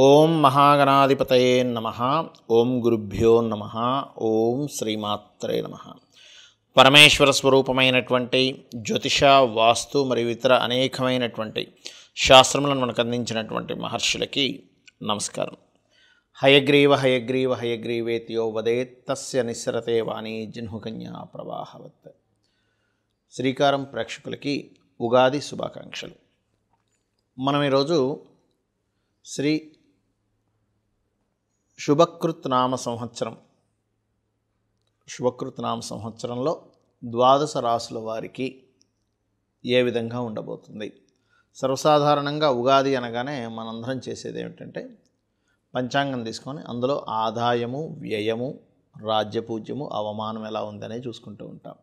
ఓం మహాగణాధిపతయే నమ ఓం గురుభ్యో నమ ఓం శ్రీమాత్రే నమ పరమేశ్వర స్వరూపమైనటువంటి జ్యోతిష వాస్తు మరియు ఇతర అనేకమైనటువంటి శాస్త్రములను మనకు అందించినటువంటి మహర్షులకి నమస్కారం హయగ్రీవ హయగ్రీవ హయగ్రీవేతియో వదేత్తస్య నిస్సరతే వాణి జిన్హుకన్యా ప్రవాహవత్ శ్రీకారం ప్రేక్షకులకి ఉగాది శుభాకాంక్షలు మనం ఈరోజు శ్రీ శుభకృత్ నామ సంవత్సరం శుభకృత్ నామ సంవత్సరంలో ద్వాదశ రాసుల వారికి ఏ విధంగా ఉండబోతుంది సర్వసాధారణంగా ఉగాది అనగానే మనందరం చేసేది ఏమిటంటే పంచాంగం తీసుకొని అందులో ఆదాయము వ్యయము రాజ్యపూజ్యము అవమానం ఎలా ఉందనే చూసుకుంటూ ఉంటాం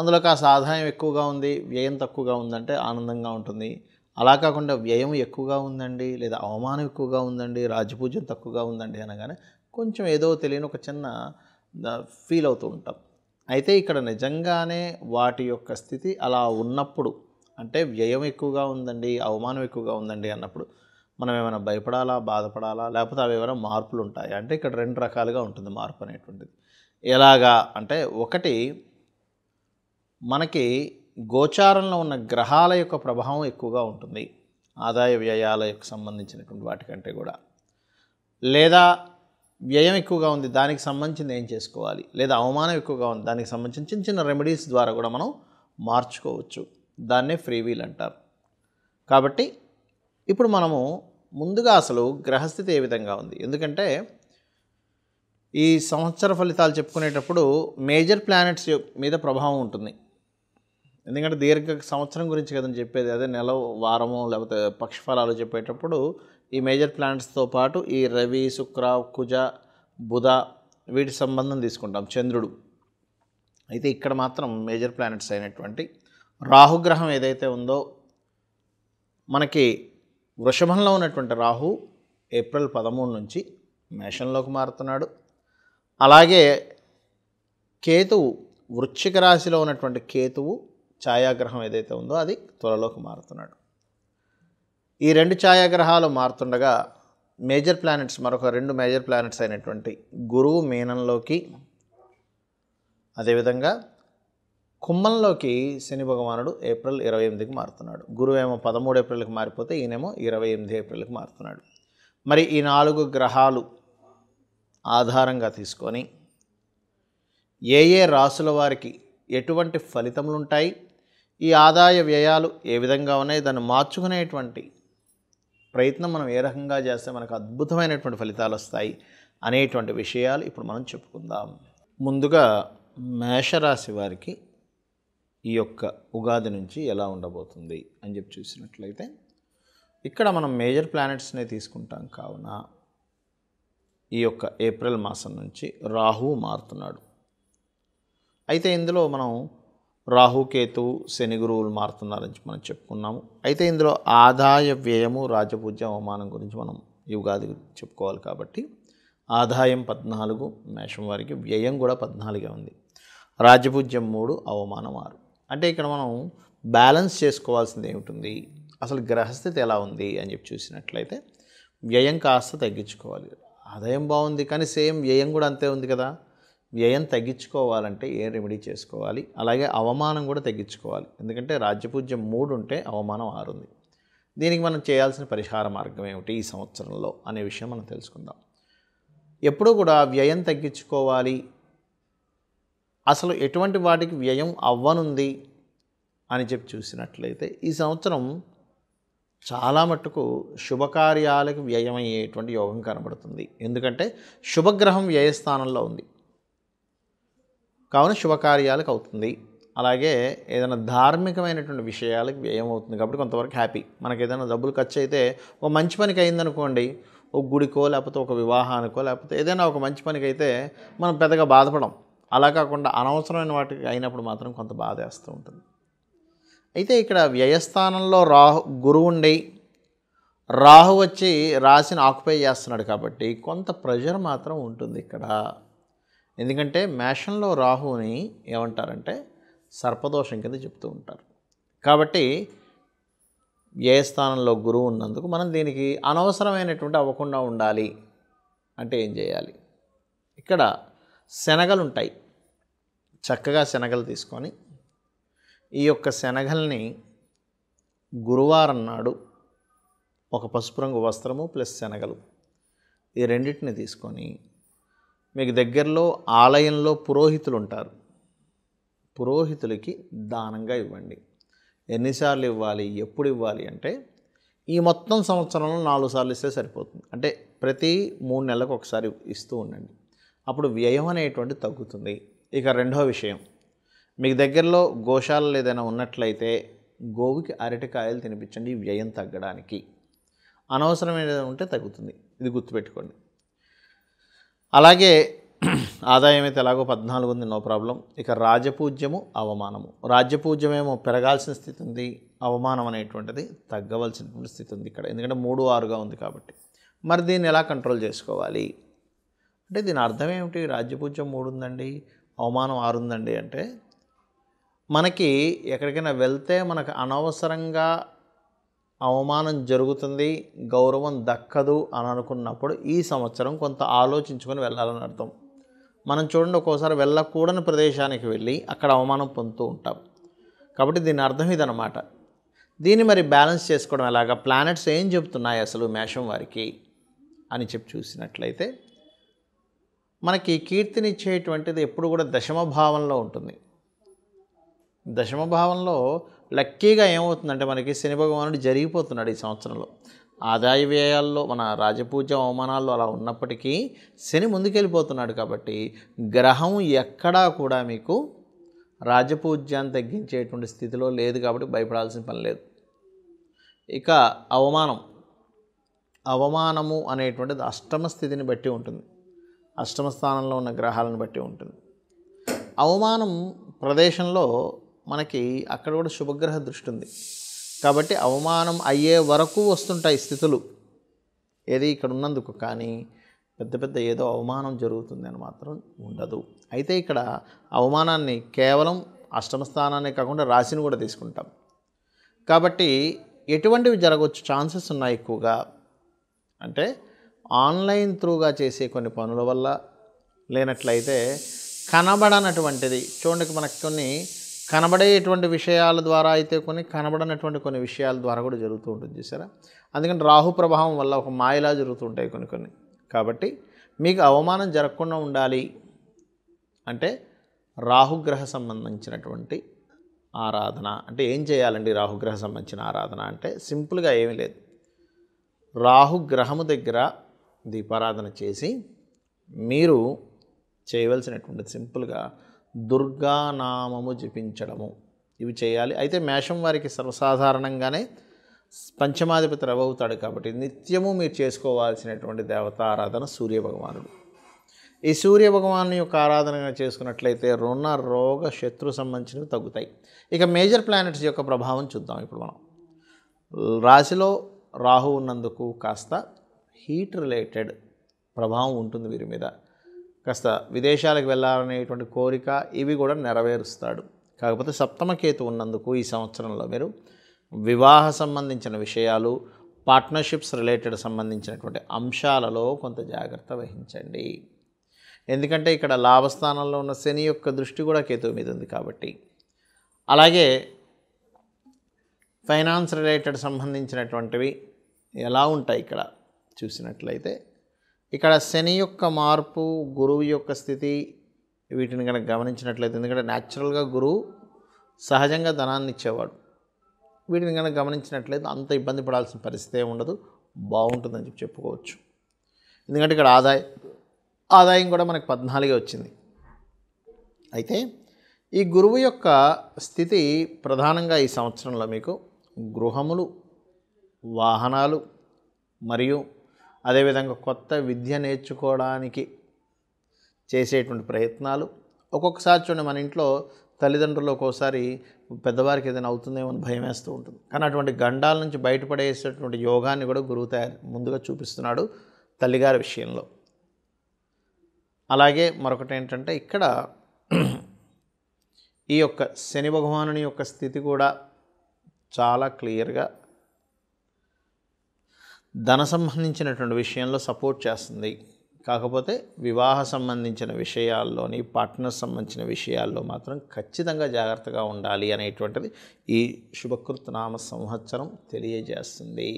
అందులో కాస్త ఆదాయం ఎక్కువగా ఉంది వ్యయం తక్కువగా ఉందంటే ఆనందంగా ఉంటుంది అలా కాకుండా వ్యయం ఎక్కువగా ఉందండి లేదా అవమానం ఎక్కువగా ఉందండి రాజపూజ్యం తక్కువగా ఉందండి అనగానే కొంచెం ఏదో తెలియని ఒక చిన్న ఫీల్ అవుతూ ఉంటాం అయితే ఇక్కడ నిజంగానే వాటి యొక్క స్థితి అలా ఉన్నప్పుడు అంటే వ్యయం ఎక్కువగా ఉందండి అవమానం ఎక్కువగా ఉందండి అన్నప్పుడు మనం ఏమైనా భయపడాలా బాధపడాలా లేకపోతే అవి ఏమైనా మార్పులు ఉంటాయి అంటే ఇక్కడ రెండు రకాలుగా ఉంటుంది మార్పు అనేటువంటిది ఎలాగా అంటే ఒకటి మనకి గోచారంలో ఉన్న గ్రహాల యొక్క ప్రభావం ఎక్కువగా ఉంటుంది ఆదాయ వ్యయాల యొక్క సంబంధించినటువంటి వాటికంటే కూడా లేదా వ్యయం ఎక్కువగా ఉంది దానికి సంబంధించింది ఏం చేసుకోవాలి లేదా అవమానం ఎక్కువగా ఉంది దానికి సంబంధించిన చిన్న చిన్న రెమెడీస్ ద్వారా కూడా మనం మార్చుకోవచ్చు దాన్నే ఫ్రీ వీల్ అంటారు కాబట్టి ఇప్పుడు మనము ముందుగా అసలు గ్రహస్థితి ఏ విధంగా ఉంది ఎందుకంటే ఈ సంవత్సర ఫలితాలు చెప్పుకునేటప్పుడు మేజర్ ప్లానెట్స్ మీద ప్రభావం ఉంటుంది ఎందుకంటే దీర్ఘ సంవత్సరం గురించి కదని చెప్పేది అదే నెల వారము లేకపోతే పక్షఫలాలు చెప్పేటప్పుడు ఈ మేజర్ ప్లానెట్స్తో పాటు ఈ రవి శుక్ర కుజ బుధ వీటి సంబంధం తీసుకుంటాం చంద్రుడు అయితే ఇక్కడ మాత్రం మేజర్ ప్లానెట్స్ అయినటువంటి రాహుగ్రహం ఏదైతే ఉందో మనకి వృషభంలో ఉన్నటువంటి రాహు ఏప్రిల్ పదమూడు నుంచి మేషంలోకి మారుతున్నాడు అలాగే కేతువు వృశ్చిక రాశిలో ఉన్నటువంటి కేతువు ఛాయాగ్రహం ఏదైతే ఉందో అది త్వరలోకి మారుతున్నాడు ఈ రెండు ఛాయాగ్రహాలు మారుతుండగా మేజర్ ప్లానెట్స్ మరొక రెండు మేజర్ ప్లానెట్స్ అయినటువంటి గురువు మీనంలోకి అదేవిధంగా కుంభంలోకి శని భగవానుడు ఏప్రిల్ ఇరవై ఎనిమిదికి మారుతున్నాడు గురువు ఏమో పదమూడు ఏప్రిల్కి మారిపోతే ఈయనేమో ఇరవై ఎనిమిది ఏప్రిల్కి మారుతున్నాడు మరి ఈ నాలుగు గ్రహాలు ఆధారంగా తీసుకొని ఏ ఏ రాసుల వారికి ఎటువంటి ఫలితములుంటాయి ఈ ఆదాయ వ్యయాలు ఏ విధంగా ఉన్నాయి దాన్ని మార్చుకునేటువంటి ప్రయత్నం మనం ఏ రకంగా చేస్తే మనకు అద్భుతమైనటువంటి ఫలితాలు వస్తాయి అనేటువంటి విషయాలు ఇప్పుడు మనం చెప్పుకుందాం ముందుగా మేషరాశి వారికి ఈ యొక్క ఉగాది నుంచి ఎలా ఉండబోతుంది అని చెప్పి చూసినట్లయితే ఇక్కడ మనం మేజర్ ప్లానెట్స్నే తీసుకుంటాం కావున ఈ యొక్క ఏప్రిల్ మాసం నుంచి రాహువు మారుతున్నాడు అయితే ఇందులో మనం రాహుకేతు శని గురువులు మారుతున్నారని మనం చెప్పుకున్నాము అయితే ఇందులో ఆదాయ వ్యయము రాజపూజ అవమానం గురించి మనం యుగాది ఉగాది చెప్పుకోవాలి కాబట్టి ఆదాయం పద్నాలుగు మేషం వారికి వ్యయం కూడా పద్నాలుగే ఉంది రాజపూజ్యం మూడు అవమానం ఆరు అంటే ఇక్కడ మనం బ్యాలెన్స్ చేసుకోవాల్సింది ఏమిటి అసలు గ్రహస్థితి ఎలా ఉంది అని చెప్పి చూసినట్లయితే వ్యయం కాస్త తగ్గించుకోవాలి ఆదాయం బాగుంది కానీ సేమ్ వ్యయం కూడా అంతే ఉంది కదా వ్యయం తగ్గించుకోవాలంటే ఏ రెమెడీ చేసుకోవాలి అలాగే అవమానం కూడా తగ్గించుకోవాలి ఎందుకంటే రాజ్యపూజ్యం మూడు ఉంటే అవమానం ఆరుంది దీనికి మనం చేయాల్సిన పరిహార మార్గం ఏమిటి ఈ సంవత్సరంలో అనే విషయం మనం తెలుసుకుందాం ఎప్పుడూ కూడా వ్యయం తగ్గించుకోవాలి అసలు ఎటువంటి వాటికి వ్యయం అవ్వనుంది అని చెప్పి చూసినట్లయితే ఈ సంవత్సరం చాలా మట్టుకు శుభకార్యాలకు వ్యయమయ్యేటువంటి యోగం కనబడుతుంది ఎందుకంటే శుభగ్రహం వ్యయస్థానంలో ఉంది కావున శుభకార్యాలకు అవుతుంది అలాగే ఏదైనా ధార్మికమైనటువంటి విషయాలకు వ్యయం అవుతుంది కాబట్టి కొంతవరకు హ్యాపీ మనకి ఏదైనా డబ్బులు ఖర్చు అయితే ఓ మంచి పనికి అయిందనుకోండి ఒక గుడికో లేకపోతే ఒక వివాహానికో లేకపోతే ఏదైనా ఒక మంచి పనికి అయితే మనం పెద్దగా బాధపడం అలా కాకుండా అనవసరమైన వాటికి అయినప్పుడు మాత్రం కొంత బాధ వేస్తూ ఉంటుంది అయితే ఇక్కడ వ్యయస్థానంలో రాహు గురువు ఉండి రాహు వచ్చి రాశిని ఆక్యుపై చేస్తున్నాడు కాబట్టి కొంత ప్రెషర్ మాత్రం ఉంటుంది ఇక్కడ ఎందుకంటే మేషంలో రాహుని ఏమంటారంటే సర్పదోషం కింద చెప్తూ ఉంటారు కాబట్టి ఏ స్థానంలో గురువు ఉన్నందుకు మనం దీనికి అనవసరమైనటువంటి అవ్వకుండా ఉండాలి అంటే ఏం చేయాలి ఇక్కడ శనగలు ఉంటాయి చక్కగా శనగలు తీసుకొని ఈ యొక్క శనగల్ని గురువారం నాడు ఒక పసుపు రంగు వస్త్రము ప్లస్ శనగలు ఈ రెండింటిని తీసుకొని మీకు దగ్గరలో ఆలయంలో పురోహితులు ఉంటారు పురోహితులకి దానంగా ఇవ్వండి ఎన్నిసార్లు ఇవ్వాలి ఎప్పుడు ఇవ్వాలి అంటే ఈ మొత్తం సంవత్సరంలో నాలుగు సార్లు ఇస్తే సరిపోతుంది అంటే ప్రతి మూడు నెలలకు ఒకసారి ఇస్తూ ఉండండి అప్పుడు వ్యయం అనేటువంటి తగ్గుతుంది ఇక రెండో విషయం మీకు దగ్గరలో గోశాలలు ఏదైనా ఉన్నట్లయితే గోవుకి అరటికాయలు తినిపించండి వ్యయం తగ్గడానికి అనవసరమైన ఉంటే తగ్గుతుంది ఇది గుర్తుపెట్టుకోండి అలాగే ఆదాయం అయితే ఎలాగో పద్నాలుగు ఉంది నో ప్రాబ్లం ఇక రాజపూజ్యము అవమానము రాజ్యపూజ్యమేమో పెరగాల్సిన స్థితి ఉంది అవమానం అనేటువంటిది తగ్గవలసినటువంటి స్థితి ఉంది ఇక్కడ ఎందుకంటే మూడు ఆరుగా ఉంది కాబట్టి మరి దీన్ని ఎలా కంట్రోల్ చేసుకోవాలి అంటే దీని అర్థం ఏమిటి రాజ్యపూజ్యం మూడు ఉందండి అవమానం ఆరు ఉందండి అంటే మనకి ఎక్కడికైనా వెళ్తే మనకు అనవసరంగా అవమానం జరుగుతుంది గౌరవం దక్కదు అని అనుకున్నప్పుడు ఈ సంవత్సరం కొంత ఆలోచించుకొని వెళ్ళాలని అర్థం మనం చూడండి ఒక్కోసారి వెళ్ళకూడని ప్రదేశానికి వెళ్ళి అక్కడ అవమానం పొందుతూ ఉంటాం కాబట్టి దీని అర్థం ఇదనమాట దీన్ని మరి బ్యాలెన్స్ చేసుకోవడం ఎలాగా ప్లానెట్స్ ఏం చెబుతున్నాయి అసలు మేషం వారికి అని చెప్పి చూసినట్లయితే మనకి కీర్తినిచ్చేటువంటిది ఎప్పుడు కూడా దశమ భావంలో ఉంటుంది దశమ భావంలో లక్కీగా ఏమవుతుందంటే మనకి శని భగవానుడు జరిగిపోతున్నాడు ఈ సంవత్సరంలో ఆదాయ వ్యయాల్లో మన రాజపూజ అవమానాల్లో అలా ఉన్నప్పటికీ శని ముందుకెళ్ళిపోతున్నాడు కాబట్టి గ్రహం ఎక్కడా కూడా మీకు రాజపూజ్యాన్ని తగ్గించేటువంటి స్థితిలో లేదు కాబట్టి భయపడాల్సిన పని లేదు ఇక అవమానం అవమానము అనేటువంటిది అష్టమ స్థితిని బట్టి ఉంటుంది అష్టమ స్థానంలో ఉన్న గ్రహాలను బట్టి ఉంటుంది అవమానం ప్రదేశంలో మనకి అక్కడ కూడా శుభగ్రహ దృష్టి ఉంది కాబట్టి అవమానం అయ్యే వరకు వస్తుంటాయి స్థితులు ఏది ఇక్కడ ఉన్నందుకు కానీ పెద్ద పెద్ద ఏదో అవమానం జరుగుతుంది అని మాత్రం ఉండదు అయితే ఇక్కడ అవమానాన్ని కేవలం అష్టమ స్థానాన్ని కాకుండా రాశిని కూడా తీసుకుంటాం కాబట్టి ఎటువంటివి జరగవచ్చు ఛాన్సెస్ ఉన్నాయి ఎక్కువగా అంటే ఆన్లైన్ త్రూగా చేసే కొన్ని పనుల వల్ల లేనట్లయితే కనబడనటువంటిది చూడండి మనకు కొన్ని కనబడేటువంటి విషయాల ద్వారా అయితే కొన్ని కనబడనటువంటి కొన్ని విషయాల ద్వారా కూడా జరుగుతూ ఉంటుంది చూసారా అందుకని రాహు ప్రభావం వల్ల ఒక మాయలా జరుగుతుంటాయి కొన్ని కొన్ని కాబట్టి మీకు అవమానం జరగకుండా ఉండాలి అంటే రాహుగ్రహ సంబంధించినటువంటి ఆరాధన అంటే ఏం చేయాలండి రాహుగ్రహ సంబంధించిన ఆరాధన అంటే సింపుల్గా ఏమీ లేదు రాహుగ్రహము దగ్గర దీపారాధన చేసి మీరు చేయవలసినటువంటి సింపుల్గా దుర్గానామము జపించడము ఇవి చేయాలి అయితే మేషం వారికి సర్వసాధారణంగానే పంచమాధిపతి అవుతాడు కాబట్టి నిత్యము మీరు చేసుకోవాల్సినటువంటి దేవతారాధన సూర్యభగవానుడు ఈ సూర్య యొక్క ఆరాధన చేసుకున్నట్లయితే రుణ రోగ శత్రు సంబంధించినవి తగ్గుతాయి ఇక మేజర్ ప్లానెట్స్ యొక్క ప్రభావం చూద్దాం ఇప్పుడు మనం రాశిలో రాహు ఉన్నందుకు కాస్త హీట్ రిలేటెడ్ ప్రభావం ఉంటుంది వీరి మీద కాస్త విదేశాలకు వెళ్ళాలనేటువంటి కోరిక ఇవి కూడా నెరవేరుస్తాడు కాకపోతే సప్తమకేతు ఉన్నందుకు ఈ సంవత్సరంలో మీరు వివాహ సంబంధించిన విషయాలు పార్ట్నర్షిప్స్ రిలేటెడ్ సంబంధించినటువంటి అంశాలలో కొంత జాగ్రత్త వహించండి ఎందుకంటే ఇక్కడ లాభస్థానంలో ఉన్న శని యొక్క దృష్టి కూడా కేతువు మీద ఉంది కాబట్టి అలాగే ఫైనాన్స్ రిలేటెడ్ సంబంధించినటువంటివి ఎలా ఉంటాయి ఇక్కడ చూసినట్లయితే ఇక్కడ శని యొక్క మార్పు గురువు యొక్క స్థితి వీటిని కనుక గమనించినట్లయితే ఎందుకంటే న్యాచురల్గా గురువు సహజంగా ధనాన్ని ఇచ్చేవాడు వీటిని కనుక గమనించినట్లయితే అంత ఇబ్బంది పడాల్సిన పరిస్థితి ఉండదు బాగుంటుందని చెప్పి చెప్పుకోవచ్చు ఎందుకంటే ఇక్కడ ఆదాయ ఆదాయం కూడా మనకు పద్నాలుగే వచ్చింది అయితే ఈ గురువు యొక్క స్థితి ప్రధానంగా ఈ సంవత్సరంలో మీకు గృహములు వాహనాలు మరియు అదేవిధంగా కొత్త విద్య నేర్చుకోవడానికి చేసేటువంటి ప్రయత్నాలు ఒక్కొక్కసారి చూడండి మన ఇంట్లో తల్లిదండ్రులు ఒక్కోసారి పెద్దవారికి ఏదైనా అవుతుందేమో అని భయం వేస్తూ ఉంటుంది కానీ అటువంటి గండాల నుంచి బయటపడేసేటువంటి యోగాన్ని కూడా గురువు తయారు ముందుగా చూపిస్తున్నాడు తల్లిగారి విషయంలో అలాగే మరొకటి ఏంటంటే ఇక్కడ ఈ యొక్క శని భగవానుని యొక్క స్థితి కూడా చాలా క్లియర్గా ధన సంబంధించినటువంటి విషయంలో సపోర్ట్ చేస్తుంది కాకపోతే వివాహ సంబంధించిన విషయాల్లోని పార్ట్నర్ సంబంధించిన విషయాల్లో మాత్రం ఖచ్చితంగా జాగ్రత్తగా ఉండాలి అనేటువంటిది ఈ నామ సంవత్సరం తెలియజేస్తుంది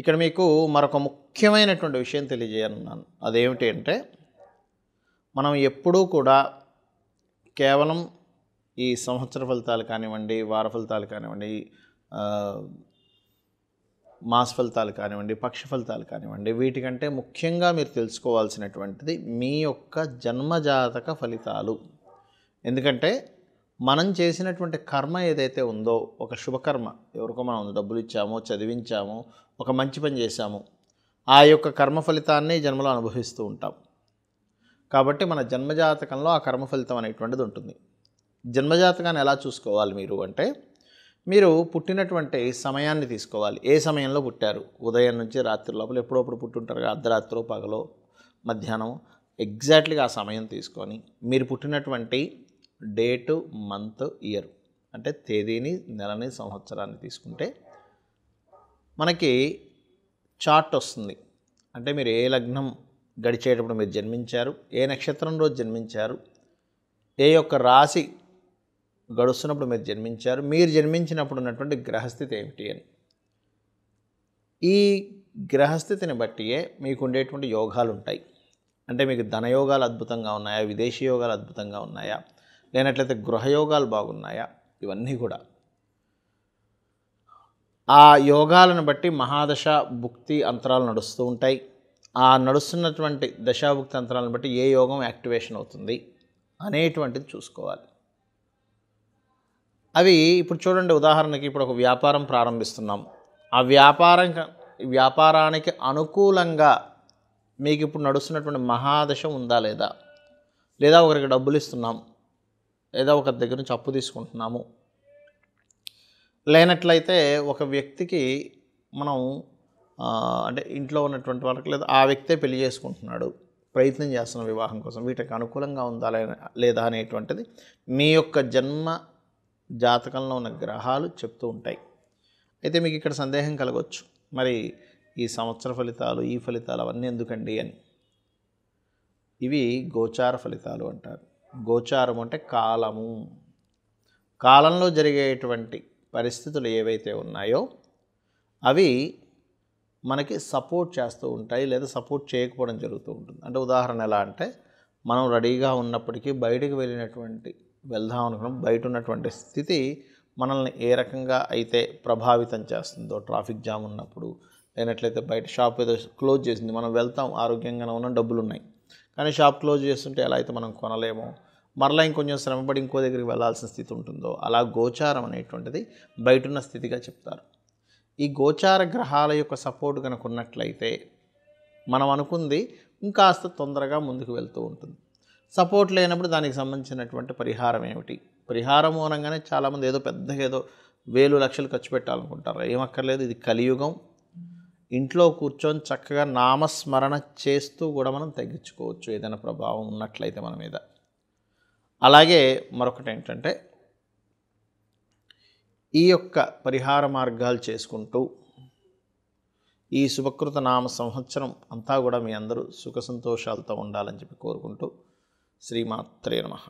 ఇక్కడ మీకు మరొక ముఖ్యమైనటువంటి విషయం తెలియజేయనున్నాను అదేమిటి అంటే మనం ఎప్పుడూ కూడా కేవలం ఈ సంవత్సర ఫలితాలు కానివ్వండి వార ఫలితాలు కానివ్వండి మాస్ ఫలితాలు కానివ్వండి పక్ష ఫలితాలు కానివ్వండి వీటికంటే ముఖ్యంగా మీరు తెలుసుకోవాల్సినటువంటిది మీ యొక్క జన్మజాతక ఫలితాలు ఎందుకంటే మనం చేసినటువంటి కర్మ ఏదైతే ఉందో ఒక శుభకర్మ ఎవరికో మనం డబ్బులు ఇచ్చామో చదివించామో ఒక మంచి పని చేశాము ఆ యొక్క కర్మ ఫలితాన్ని జన్మలో అనుభవిస్తూ ఉంటాం కాబట్టి మన జన్మజాతకంలో ఆ కర్మ ఫలితం అనేటువంటిది ఉంటుంది జన్మజాతకాన్ని ఎలా చూసుకోవాలి మీరు అంటే మీరు పుట్టినటువంటి సమయాన్ని తీసుకోవాలి ఏ సమయంలో పుట్టారు ఉదయం నుంచి రాత్రి లోపల ఎప్పుడప్పుడు పుట్టుంటారు అర్ధరాత్రి పగలో మధ్యాహ్నం ఎగ్జాక్ట్లీగా ఆ సమయం తీసుకొని మీరు పుట్టినటువంటి డేటు మంత్ ఇయర్ అంటే తేదీని నెలని సంవత్సరాన్ని తీసుకుంటే మనకి చార్ట్ వస్తుంది అంటే మీరు ఏ లగ్నం గడిచేటప్పుడు మీరు జన్మించారు ఏ నక్షత్రం రోజు జన్మించారు ఏ యొక్క రాశి గడుస్తున్నప్పుడు మీరు జన్మించారు మీరు జన్మించినప్పుడు ఉన్నటువంటి గ్రహస్థితి ఏమిటి అని ఈ గ్రహస్థితిని బట్టియే మీకు ఉండేటువంటి యోగాలు ఉంటాయి అంటే మీకు ధనయోగాలు అద్భుతంగా ఉన్నాయా విదేశీ యోగాలు అద్భుతంగా ఉన్నాయా లేనట్లయితే గృహయోగాలు బాగున్నాయా ఇవన్నీ కూడా ఆ యోగాలను బట్టి మహాదశ భుక్తి అంతరాలు నడుస్తూ ఉంటాయి ఆ నడుస్తున్నటువంటి దశాభుక్తి అంతరాలను బట్టి ఏ యోగం యాక్టివేషన్ అవుతుంది అనేటువంటిది చూసుకోవాలి అవి ఇప్పుడు చూడండి ఉదాహరణకి ఇప్పుడు ఒక వ్యాపారం ప్రారంభిస్తున్నాం ఆ వ్యాపారం వ్యాపారానికి అనుకూలంగా మీకు ఇప్పుడు నడుస్తున్నటువంటి మహాదశ ఉందా లేదా లేదా ఒకరికి డబ్బులు ఇస్తున్నాం లేదా ఒకరి దగ్గర నుంచి అప్పు తీసుకుంటున్నాము లేనట్లయితే ఒక వ్యక్తికి మనం అంటే ఇంట్లో ఉన్నటువంటి వాళ్ళకి లేదా ఆ వ్యక్తే పెళ్లి చేసుకుంటున్నాడు ప్రయత్నం చేస్తున్న వివాహం కోసం వీటికి అనుకూలంగా ఉందా లేదా అనేటువంటిది మీ యొక్క జన్మ జాతకంలో ఉన్న గ్రహాలు చెప్తూ ఉంటాయి అయితే మీకు ఇక్కడ సందేహం కలగవచ్చు మరి ఈ సంవత్సర ఫలితాలు ఈ ఫలితాలు అవన్నీ ఎందుకండి అని ఇవి గోచార ఫలితాలు అంటారు గోచారం అంటే కాలము కాలంలో జరిగేటువంటి పరిస్థితులు ఏవైతే ఉన్నాయో అవి మనకి సపోర్ట్ చేస్తూ ఉంటాయి లేదా సపోర్ట్ చేయకపోవడం జరుగుతూ ఉంటుంది అంటే ఉదాహరణ ఎలా అంటే మనం రెడీగా ఉన్నప్పటికీ బయటికి వెళ్ళినటువంటి వెళ్దాం అనుకున్నాం బయట ఉన్నటువంటి స్థితి మనల్ని ఏ రకంగా అయితే ప్రభావితం చేస్తుందో ట్రాఫిక్ జామ్ ఉన్నప్పుడు లేనట్లయితే బయట షాప్ ఏదో క్లోజ్ చేసింది మనం వెళ్తాం ఆరోగ్యంగానే ఉన్న డబ్బులు ఉన్నాయి కానీ షాప్ క్లోజ్ చేస్తుంటే ఎలా అయితే మనం కొనలేమో మరలా ఇంకొంచెం శ్రమపడి ఇంకో దగ్గరికి వెళ్లాల్సిన స్థితి ఉంటుందో అలా గోచారం అనేటువంటిది బయటున్న స్థితిగా చెప్తారు ఈ గోచార గ్రహాల యొక్క సపోర్ట్ కనుక ఉన్నట్లయితే మనం అనుకుంది ఇంకాస్త తొందరగా ముందుకు వెళ్తూ ఉంటుంది సపోర్ట్ లేనప్పుడు దానికి సంబంధించినటువంటి పరిహారం ఏమిటి పరిహారం అనగానే చాలామంది ఏదో పెద్దగా ఏదో వేలు లక్షలు ఖర్చు పెట్టాలనుకుంటారు ఏమక్కర్లేదు ఇది కలియుగం ఇంట్లో కూర్చొని చక్కగా నామస్మరణ చేస్తూ కూడా మనం తగ్గించుకోవచ్చు ఏదైనా ప్రభావం ఉన్నట్లయితే మన మీద అలాగే మరొకటి ఏంటంటే ఈ యొక్క పరిహార మార్గాలు చేసుకుంటూ ఈ శుభకృత నామ సంవత్సరం అంతా కూడా మీ అందరూ సుఖ సంతోషాలతో ఉండాలని చెప్పి కోరుకుంటూ శ్రీమాత్రే నమ